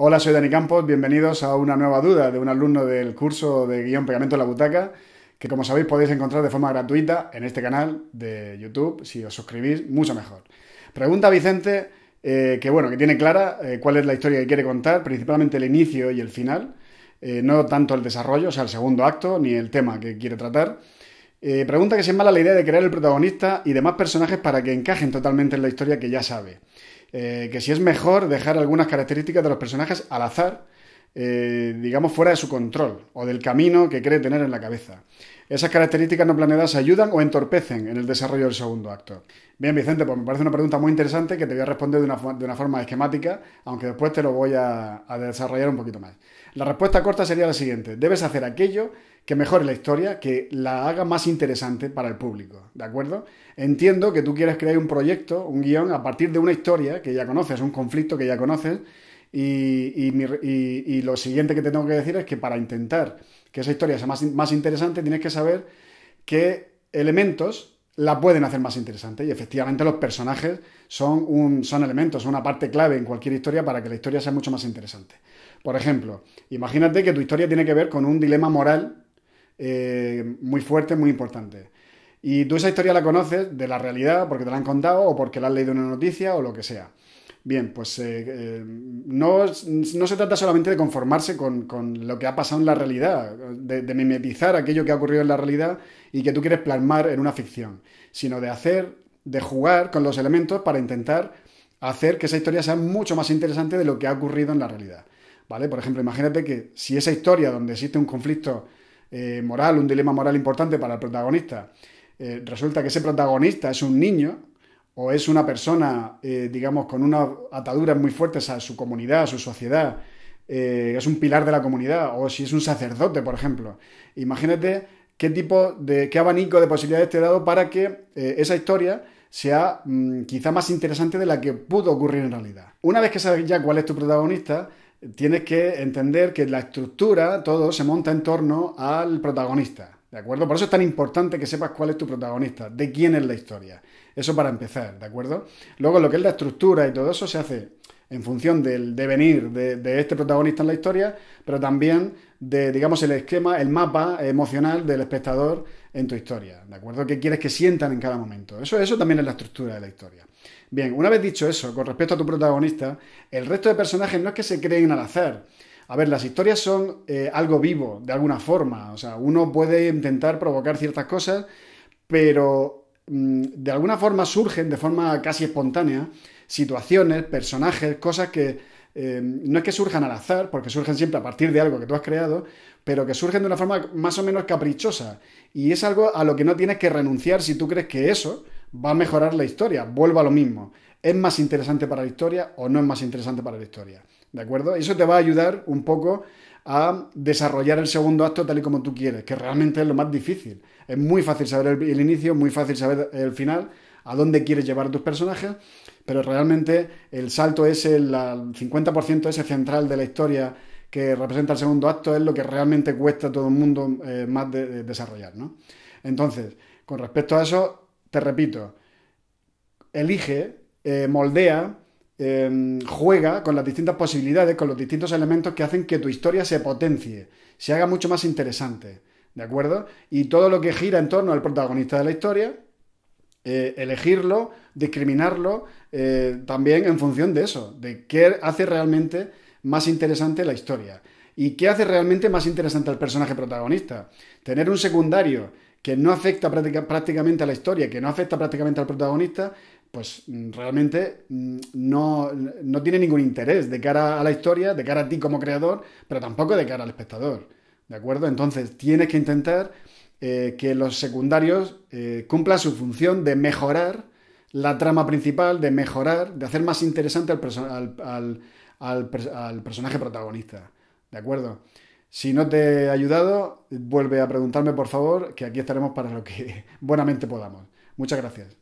Hola, soy Dani Campos, bienvenidos a una nueva duda de un alumno del curso de guión pegamento en la butaca, que como sabéis podéis encontrar de forma gratuita en este canal de YouTube, si os suscribís, mucho mejor. Pregunta Vicente, eh, que bueno, que tiene clara eh, cuál es la historia que quiere contar, principalmente el inicio y el final, eh, no tanto el desarrollo, o sea, el segundo acto, ni el tema que quiere tratar. Eh, pregunta que si es mala la idea de crear el protagonista y demás personajes para que encajen totalmente en la historia que ya sabe. Eh, que si es mejor dejar algunas características de los personajes al azar, eh, digamos, fuera de su control o del camino que cree tener en la cabeza. Esas características no planeadas ayudan o entorpecen en el desarrollo del segundo acto. Bien, Vicente, pues me parece una pregunta muy interesante que te voy a responder de una, forma esquemática, aunque después te lo voy a desarrollar un poquito más. La respuesta corta sería la siguiente. Debes hacer aquello que mejore la historia, que la haga más interesante para el público, ¿de acuerdo? Entiendo que tú quieres crear un proyecto, un guión, a partir de una historia que ya conoces, un conflicto que ya conoces, y, lo siguiente que te tengo que decir es que para intentar que esa historia sea más, interesante, tienes que saber qué elementos la pueden hacer más interesante y efectivamente los personajes son, un, son elementos, son una parte clave en cualquier historia para que la historia sea mucho más interesante. Por ejemplo, imagínate que tu historia tiene que ver con un dilema moral eh, muy fuerte, muy importante. Y tú esa historia la conoces de la realidad porque te la han contado o porque la has leído en una noticia o lo que sea. Bien, pues eh, eh, no, se trata solamente de conformarse con, lo que ha pasado en la realidad, de, de, mimetizar aquello que ha ocurrido en la realidad y que tú quieres plasmar en una ficción, sino de hacer, de jugar con los elementos para intentar hacer que esa historia sea mucho más interesante de lo que ha ocurrido en la realidad. ¿Vale? Por ejemplo, imagínate que si esa historia donde existe un conflicto eh, moral, un dilema moral importante para el protagonista, eh, resulta que ese protagonista es un niño o es una persona, eh, digamos, con unas ataduras muy fuertes a su comunidad, a su sociedad, es un pilar de la comunidad, o si es un sacerdote, por ejemplo. Imagínate qué tipo de, qué abanico de posibilidades te he dado para que esa historia sea mm, quizá más interesante de la que pudo ocurrir en realidad. Una vez que sabes ya cuál es tu protagonista, tienes que entender que la estructura, todo se monta en torno al protagonista. ¿De acuerdo? Por eso es tan importante que sepas cuál es tu protagonista, de quién es la historia. Eso para empezar, ¿de acuerdo? Luego lo que es la estructura y todo eso se hace en función del devenir de, este protagonista en la historia, pero también de, digamos, el esquema, el mapa emocional del espectador en tu historia, ¿de acuerdo? ¿Qué quieres que sientan en cada momento? Eso, eso también es la estructura de la historia. Bien, una vez dicho eso, con respecto a tu protagonista, el resto de personajes no es que se creen al azar. A ver, las historias son eh, algo vivo, de alguna forma. O sea, uno puede intentar provocar ciertas cosas, pero mm, de alguna forma surgen, de forma casi espontánea, situaciones, personajes, cosas que eh, no es que surjan al azar, porque surgen siempre a partir de algo que tú has creado, pero que surgen de una forma más o menos caprichosa. Y es algo a lo que no tienes que renunciar si tú crees que eso va a mejorar la historia. Vuelva a lo mismo. ¿Es más interesante para la historia o no es más interesante para la historia? ¿De acuerdo? Eso te va a ayudar un poco a desarrollar el segundo acto tal y como tú quieres, que realmente es lo más difícil. Es muy fácil saber el, inicio, muy fácil saber el final, a dónde quieres llevar a tus personajes, pero realmente el salto es el, 50% ese central de la historia que representa el segundo acto es lo que realmente cuesta a todo el mundo eh, más desarrollar. ¿no? Entonces, con respecto a eso, te repito, elige, eh, moldea, em, juega con las distintas posibilidades, con los distintos elementos que hacen que tu historia se potencie, se haga mucho más interesante, ¿de acuerdo? Y todo lo que gira en torno al protagonista de la historia, eh, elegirlo, discriminarlo, eh, también en función de eso, de qué hace realmente más interesante la historia. ¿Y qué hace realmente más interesante al personaje protagonista? Tener un secundario que no afecta prácticamente a la historia, que no afecta prácticamente al protagonista, pues mm, realmente mm, no, tiene ningún interés de cara a la historia, de cara a ti como creador, pero tampoco de cara al espectador. ¿De acuerdo? Entonces tienes que intentar eh, que los secundarios eh, cumplan su función de mejorar la trama principal, de mejorar, de hacer más interesante al, al personaje protagonista. ¿De acuerdo? Si no te he ayudado, vuelve a preguntarme por favor, que aquí estaremos para lo que buenamente podamos. Muchas gracias.